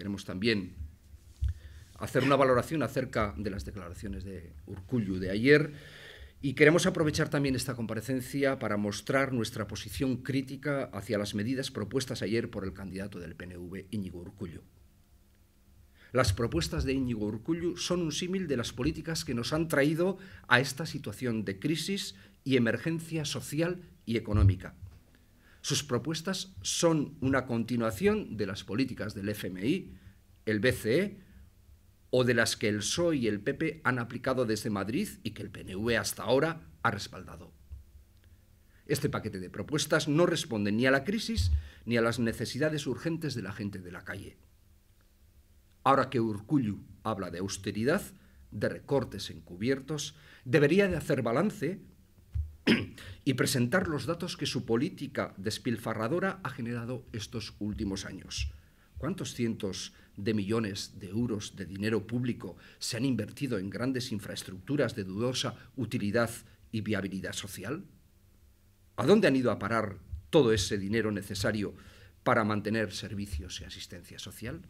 Queremos también hacer una valoración acerca de las declaraciones de Urcullu de ayer y queremos aprovechar también esta comparecencia para mostrar nuestra posición crítica hacia las medidas propuestas ayer por el candidato del PNV, Íñigo Urcullu. Las propuestas de Íñigo Urcullu son un símil de las políticas que nos han traído a esta situación de crisis y emergencia social y económica. Sus propuestas son una continuación de las políticas del FMI, el BCE o de las que el PSOE y el PP han aplicado desde Madrid y que el PNV hasta ahora ha respaldado. Este paquete de propuestas no responde ni a la crisis ni a las necesidades urgentes de la gente de la calle. Ahora que Urkullu habla de austeridad, de recortes encubiertos, debería de hacer balance y presentar los datos que su política despilfarradora ha generado estos últimos años. ¿Cuántos cientos de millones de euros de dinero público se han invertido en grandes infraestructuras de dudosa utilidad y viabilidad social? ¿A dónde han ido a parar todo ese dinero necesario para mantener servicios y asistencia social?